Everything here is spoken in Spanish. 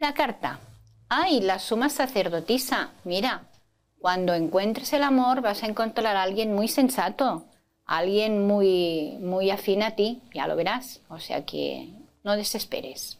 La carta. ¡Ay, la suma sacerdotisa! Mira, cuando encuentres el amor vas a encontrar a alguien muy sensato, alguien muy, muy afín a ti, ya lo verás. O sea que no desesperes.